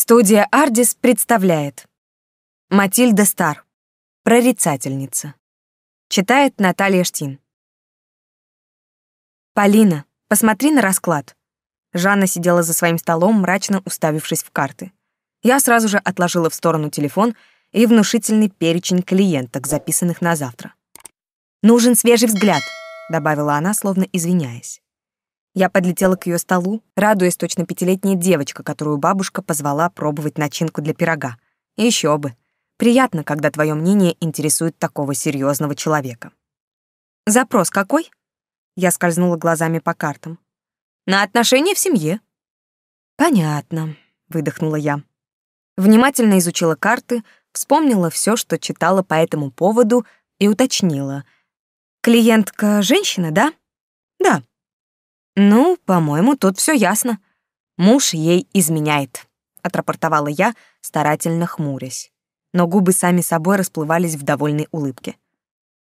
Студия «Ардис» представляет Матильда Стар Прорицательница Читает Наталья Штин «Полина, посмотри на расклад». Жанна сидела за своим столом, мрачно уставившись в карты. Я сразу же отложила в сторону телефон и внушительный перечень клиенток, записанных на завтра. «Нужен свежий взгляд», — добавила она, словно извиняясь. Я подлетела к ее столу, радуясь точно пятилетняя девочка, которую бабушка позвала пробовать начинку для пирога. Еще бы. Приятно, когда твое мнение интересует такого серьезного человека. «Запрос какой?» Я скользнула глазами по картам. «На отношения в семье». «Понятно», — выдохнула я. Внимательно изучила карты, вспомнила все, что читала по этому поводу, и уточнила. «Клиентка женщина, да?» «Да», «Ну, по-моему, тут все ясно. Муж ей изменяет», — отрапортовала я, старательно хмурясь. Но губы сами собой расплывались в довольной улыбке.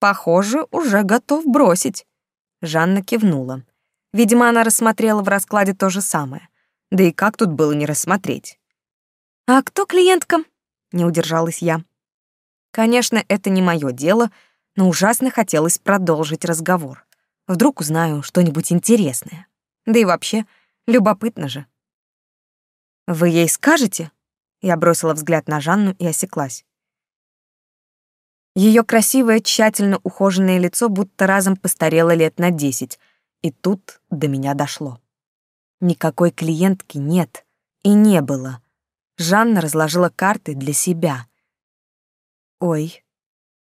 «Похоже, уже готов бросить», — Жанна кивнула. Видимо, она рассмотрела в раскладе то же самое. Да и как тут было не рассмотреть? «А кто клиентка?» — не удержалась я. Конечно, это не мое дело, но ужасно хотелось продолжить разговор. Вдруг узнаю что-нибудь интересное. Да и вообще, любопытно же. «Вы ей скажете?» Я бросила взгляд на Жанну и осеклась. Ее красивое, тщательно ухоженное лицо будто разом постарело лет на десять, и тут до меня дошло. Никакой клиентки нет и не было. Жанна разложила карты для себя. «Ой».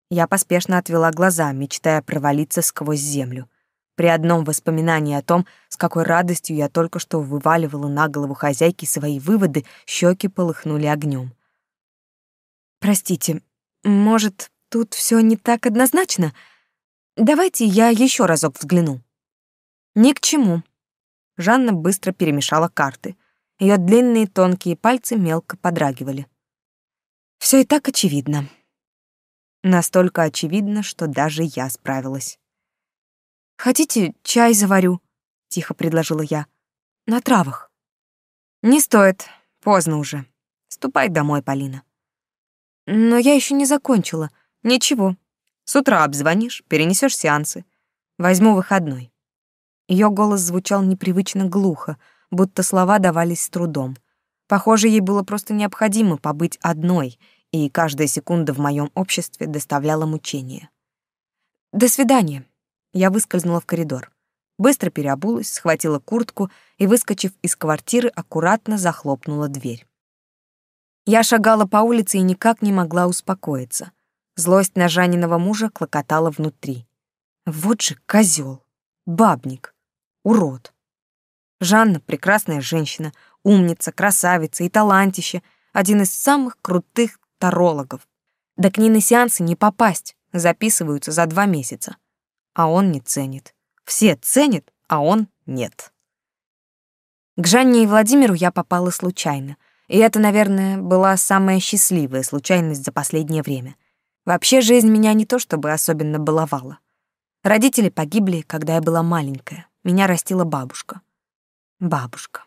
Я поспешно отвела глаза, мечтая провалиться сквозь землю. При одном воспоминании о том, с какой радостью я только что вываливала на голову хозяйки свои выводы, щеки полыхнули огнем. «Простите, может, тут все не так однозначно? Давайте я еще разок взгляну». «Ни к чему». Жанна быстро перемешала карты. Ее длинные тонкие пальцы мелко подрагивали. Все и так очевидно. Настолько очевидно, что даже я справилась. Хотите, чай заварю?» — тихо предложила я. «На травах». «Не стоит, поздно уже. Ступай домой, Полина». «Но я еще не закончила. Ничего. С утра обзвонишь, перенесешь сеансы. Возьму выходной». Ее голос звучал непривычно глухо, будто слова давались с трудом. Похоже, ей было просто необходимо побыть одной, и каждая секунда в моем обществе доставляла мучение. «До свидания», я выскользнула в коридор. Быстро переобулась, схватила куртку и, выскочив из квартиры, аккуратно захлопнула дверь. Я шагала по улице и никак не могла успокоиться. Злость на Жаниного мужа клокотала внутри. Вот же козел, бабник, урод. Жанна — прекрасная женщина, умница, красавица и талантище, один из самых крутых тарологов. Да к ней на сеансы не попасть, записываются за два месяца а он не ценит. Все ценят, а он нет. К Жанне и Владимиру я попала случайно. И это, наверное, была самая счастливая случайность за последнее время. Вообще жизнь меня не то чтобы особенно баловала. Родители погибли, когда я была маленькая. Меня растила бабушка. Бабушка.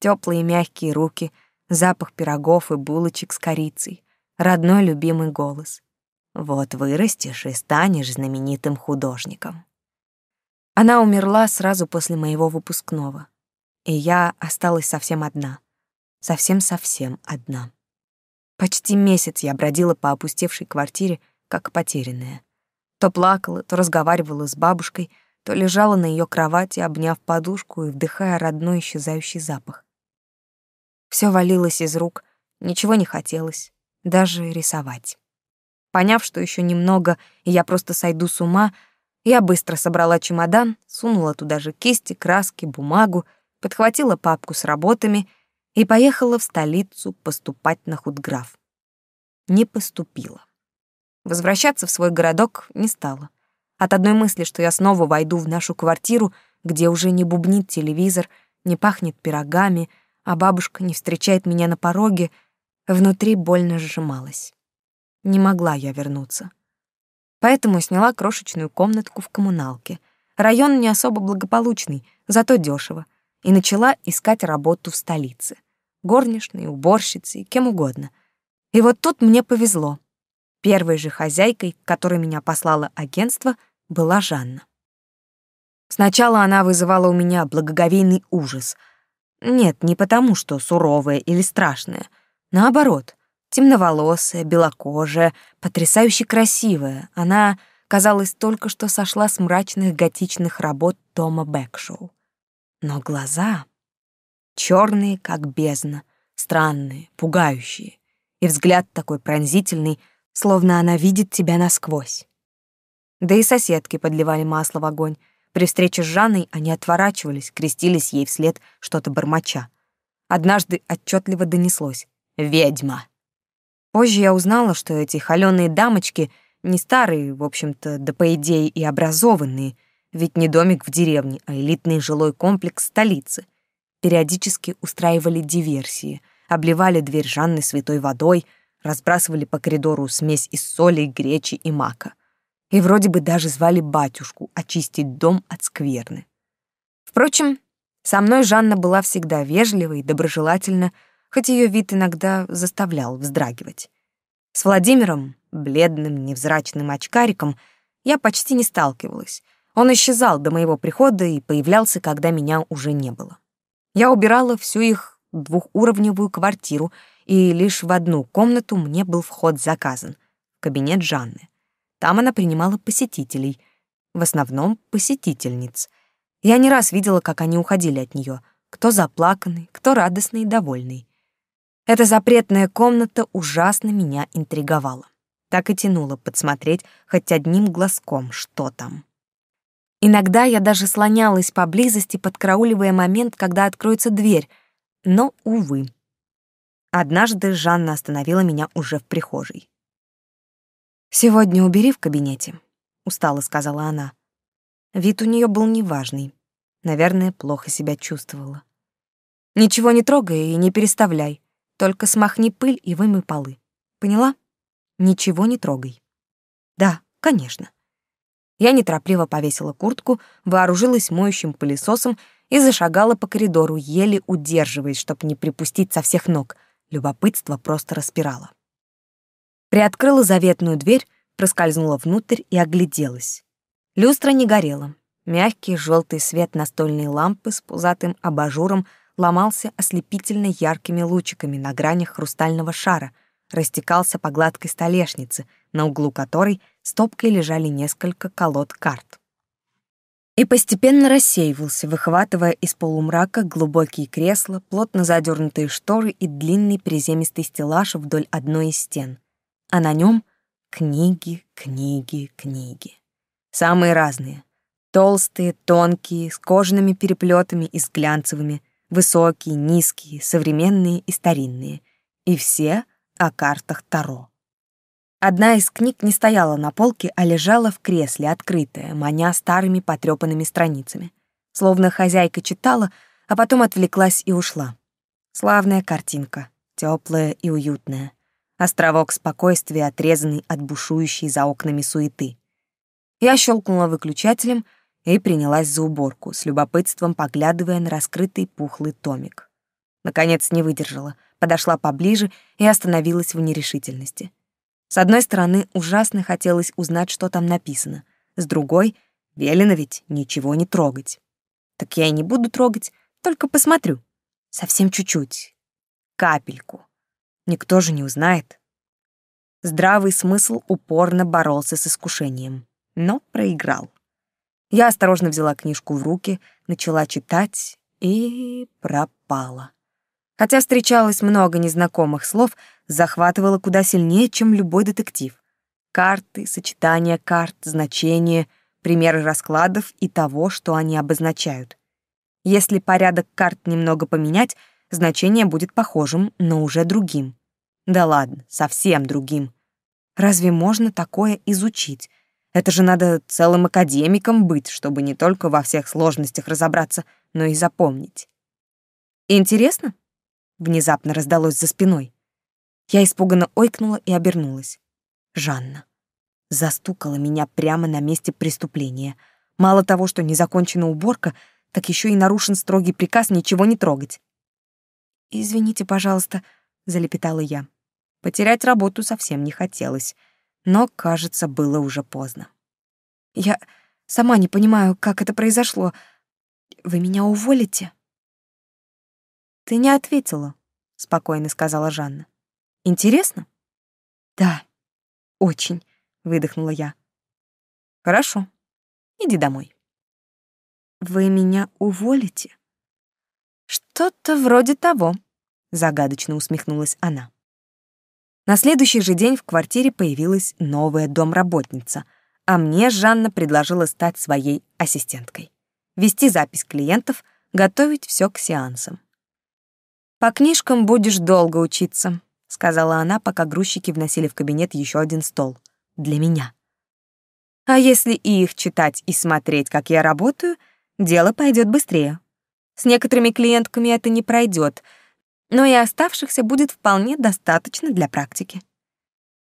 Теплые мягкие руки, запах пирогов и булочек с корицей, родной любимый голос. Вот вырастешь и станешь знаменитым художником. Она умерла сразу после моего выпускного, и я осталась совсем одна. Совсем-совсем одна. Почти месяц я бродила по опустевшей квартире, как потерянная. То плакала, то разговаривала с бабушкой, то лежала на ее кровати, обняв подушку и вдыхая родной исчезающий запах. Все валилось из рук, ничего не хотелось, даже рисовать. Поняв, что еще немного, и я просто сойду с ума, я быстро собрала чемодан, сунула туда же кисти, краски, бумагу, подхватила папку с работами и поехала в столицу поступать на худграф. Не поступила. Возвращаться в свой городок не стала. От одной мысли, что я снова войду в нашу квартиру, где уже не бубнит телевизор, не пахнет пирогами, а бабушка не встречает меня на пороге, внутри больно сжималась. Не могла я вернуться. Поэтому сняла крошечную комнатку в коммуналке. Район не особо благополучный, зато дешево. И начала искать работу в столице. Горничной, уборщицей, кем угодно. И вот тут мне повезло. Первой же хозяйкой, которой меня послало агентство, была Жанна. Сначала она вызывала у меня благоговейный ужас. Нет, не потому, что суровая или страшная. Наоборот — Темноволосая, белокожая, потрясающе красивая, она, казалось, только что сошла с мрачных готичных работ Тома Бэкшоу. Но глаза черные, как бездна, странные, пугающие, и взгляд такой пронзительный, словно она видит тебя насквозь. Да и соседки подливали масло в огонь. При встрече с Жанной они отворачивались, крестились ей вслед что-то бормоча. Однажды отчетливо донеслось «Ведьма!» Позже я узнала, что эти холёные дамочки не старые, в общем-то, да по идее и образованные, ведь не домик в деревне, а элитный жилой комплекс столицы. Периодически устраивали диверсии, обливали дверь Жанны святой водой, разбрасывали по коридору смесь из соли, гречи и мака. И вроде бы даже звали батюшку очистить дом от скверны. Впрочем, со мной Жанна была всегда вежлива и доброжелательна, хоть ее вид иногда заставлял вздрагивать. С Владимиром, бледным, невзрачным очкариком, я почти не сталкивалась. Он исчезал до моего прихода и появлялся, когда меня уже не было. Я убирала всю их двухуровневую квартиру, и лишь в одну комнату мне был вход заказан — кабинет Жанны. Там она принимала посетителей, в основном посетительниц. Я не раз видела, как они уходили от нее, кто заплаканный, кто радостный и довольный. Эта запретная комната ужасно меня интриговала. Так и тянуло подсмотреть хоть одним глазком, что там. Иногда я даже слонялась поблизости, подкрауливая момент, когда откроется дверь, но, увы. Однажды Жанна остановила меня уже в прихожей. «Сегодня убери в кабинете», — устало сказала она. Вид у нее был неважный. Наверное, плохо себя чувствовала. «Ничего не трогай и не переставляй. Только смахни пыль и вымой полы. Поняла? Ничего не трогай. Да, конечно. Я неторопливо повесила куртку, вооружилась моющим пылесосом и зашагала по коридору, еле удерживаясь, чтобы не припустить со всех ног. Любопытство просто распирало. Приоткрыла заветную дверь, проскользнула внутрь и огляделась. Люстра не горела. Мягкий желтый свет настольной лампы с пузатым абажуром — ломался ослепительно яркими лучиками на гранях хрустального шара, растекался по гладкой столешнице, на углу которой стопкой лежали несколько колод карт. И постепенно рассеивался, выхватывая из полумрака глубокие кресла, плотно задернутые шторы и длинный приземистый стеллаж вдоль одной из стен. А на нем книги, книги, книги. Самые разные. Толстые, тонкие, с кожаными переплетами и с глянцевыми — Высокие, низкие, современные и старинные. И все о картах Таро. Одна из книг не стояла на полке, а лежала в кресле, открытая, маня старыми потрёпанными страницами. Словно хозяйка читала, а потом отвлеклась и ушла. Славная картинка, теплая и уютная. Островок спокойствия, отрезанный от бушующей за окнами суеты. Я щелкнула выключателем, и принялась за уборку, с любопытством поглядывая на раскрытый пухлый томик. Наконец не выдержала, подошла поближе и остановилась в нерешительности. С одной стороны, ужасно хотелось узнать, что там написано, с другой — велено ведь ничего не трогать. Так я и не буду трогать, только посмотрю. Совсем чуть-чуть. Капельку. Никто же не узнает. Здравый смысл упорно боролся с искушением, но проиграл. Я осторожно взяла книжку в руки, начала читать и пропала. Хотя встречалось много незнакомых слов, захватывала куда сильнее, чем любой детектив. Карты, сочетания карт, значения, примеры раскладов и того, что они обозначают. Если порядок карт немного поменять, значение будет похожим, но уже другим. Да ладно, совсем другим. Разве можно такое изучить? Это же надо целым академиком быть, чтобы не только во всех сложностях разобраться, но и запомнить. «Интересно?» — внезапно раздалось за спиной. Я испуганно ойкнула и обернулась. Жанна. Застукала меня прямо на месте преступления. Мало того, что не закончена уборка, так еще и нарушен строгий приказ ничего не трогать. «Извините, пожалуйста», — залепетала я. Потерять работу совсем не хотелось — но, кажется, было уже поздно. «Я сама не понимаю, как это произошло. Вы меня уволите?» «Ты не ответила», — спокойно сказала Жанна. «Интересно?» «Да, очень», — выдохнула я. «Хорошо, иди домой». «Вы меня уволите?» «Что-то вроде того», — загадочно усмехнулась она. На следующий же день в квартире появилась новая домработница, а мне Жанна предложила стать своей ассистенткой. Вести запись клиентов, готовить все к сеансам. «По книжкам будешь долго учиться», — сказала она, пока грузчики вносили в кабинет еще один стол. «Для меня». «А если и их читать и смотреть, как я работаю, дело пойдет быстрее. С некоторыми клиентками это не пройдет, но и оставшихся будет вполне достаточно для практики.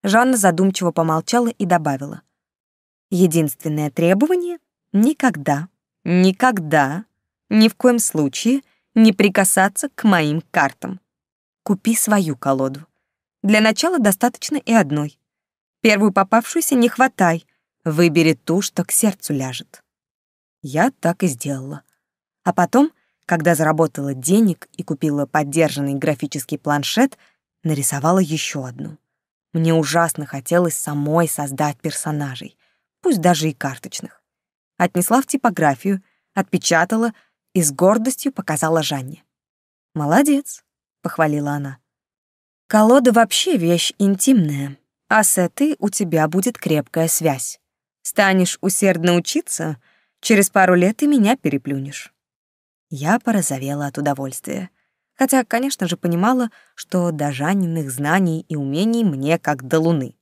Жанна задумчиво помолчала и добавила. Единственное требование — никогда, никогда, ни в коем случае не прикасаться к моим картам. Купи свою колоду. Для начала достаточно и одной. Первую попавшуюся не хватай, выбери ту, что к сердцу ляжет. Я так и сделала. А потом — когда заработала денег и купила поддержанный графический планшет, нарисовала еще одну. Мне ужасно хотелось самой создать персонажей, пусть даже и карточных. Отнесла в типографию, отпечатала и с гордостью показала Жанне. «Молодец», — похвалила она. «Колода вообще вещь интимная, а с этой у тебя будет крепкая связь. Станешь усердно учиться, через пару лет и меня переплюнешь». Я порозовела от удовольствия. Хотя, конечно же, понимала, что до Жаниных знаний и умений мне как до луны.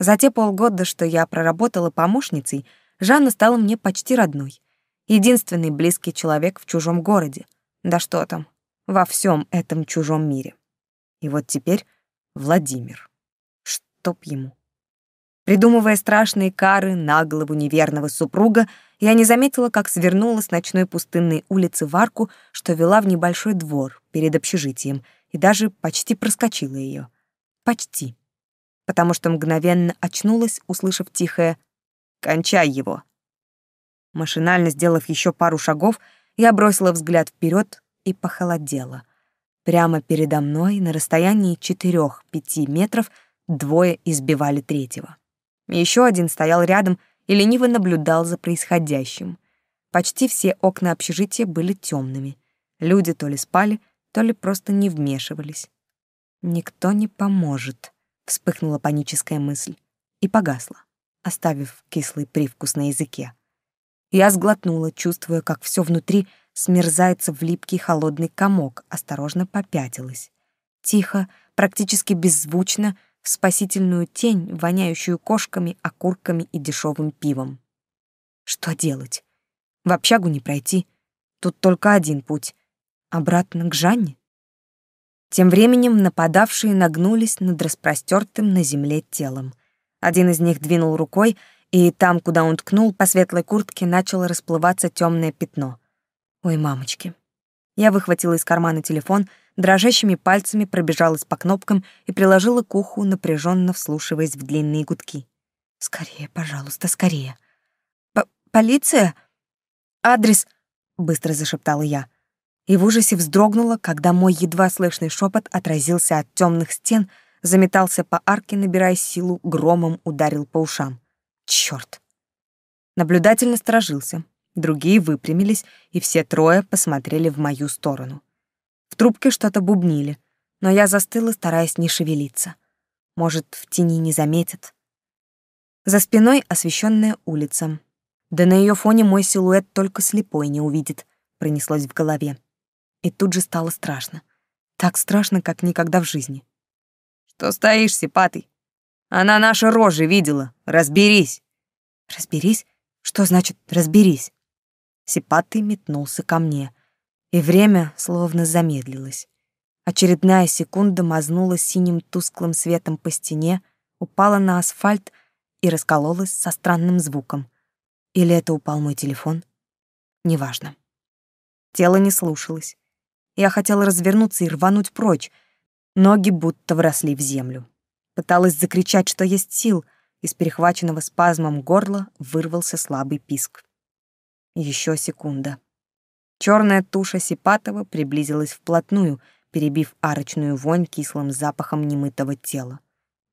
За те полгода, что я проработала помощницей, Жанна стала мне почти родной. Единственный близкий человек в чужом городе. Да что там, во всем этом чужом мире. И вот теперь Владимир. Чтоб ему. Придумывая страшные кары на голову неверного супруга, я не заметила, как свернула с ночной пустынной улицы в арку, что вела в небольшой двор перед общежитием, и даже почти проскочила ее. Почти. Потому что мгновенно очнулась, услышав тихое «Кончай его!». Машинально сделав еще пару шагов, я бросила взгляд вперед и похолодела. Прямо передо мной, на расстоянии 4-5 метров, двое избивали третьего. Еще один стоял рядом и лениво наблюдал за происходящим. Почти все окна общежития были темными. Люди то ли спали, то ли просто не вмешивались. «Никто не поможет», — вспыхнула паническая мысль и погасла, оставив кислый привкус на языке. Я сглотнула, чувствуя, как все внутри смерзается в липкий холодный комок, осторожно попятилась. Тихо, практически беззвучно — в спасительную тень, воняющую кошками, окурками и дешевым пивом. Что делать? В общагу не пройти. Тут только один путь — обратно к Жанне. Тем временем нападавшие нагнулись над распростертым на земле телом. Один из них двинул рукой, и там, куда он ткнул, по светлой куртке начало расплываться темное пятно. Ой, мамочки. Я выхватила из кармана телефон — дрожащими пальцами пробежалась по кнопкам и приложила к уху, напряженно вслушиваясь в длинные гудки. «Скорее, пожалуйста, скорее!» П «Полиция? Адрес?» — быстро зашептала я. И в ужасе вздрогнула, когда мой едва слышный шепот отразился от темных стен, заметался по арке, набирая силу, громом ударил по ушам. Черт! Наблюдатель насторожился, другие выпрямились, и все трое посмотрели в мою сторону. В трубке что-то бубнили, но я застыла, стараясь не шевелиться. Может, в тени не заметят. За спиной освещенная улица. Да на ее фоне мой силуэт только слепой не увидит, пронеслось в голове. И тут же стало страшно. Так страшно, как никогда в жизни. «Что стоишь, Сипатый? Она наши рожи видела. Разберись!» «Разберись? Что значит «разберись»?» Сипатый метнулся ко мне и время словно замедлилось. Очередная секунда мазнула синим тусклым светом по стене, упала на асфальт и раскололась со странным звуком. Или это упал мой телефон? Неважно. Тело не слушалось. Я хотела развернуться и рвануть прочь. Ноги будто вросли в землю. Пыталась закричать, что есть сил. Из перехваченного спазмом горла вырвался слабый писк. Еще секунда. Черная туша Сипатова приблизилась вплотную, перебив арочную вонь кислым запахом немытого тела.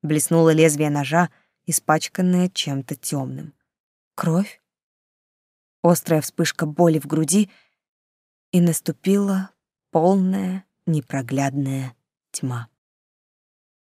Блеснуло лезвие ножа, испачканное чем-то темным. Кровь? Острая вспышка боли в груди, и наступила полная непроглядная тьма.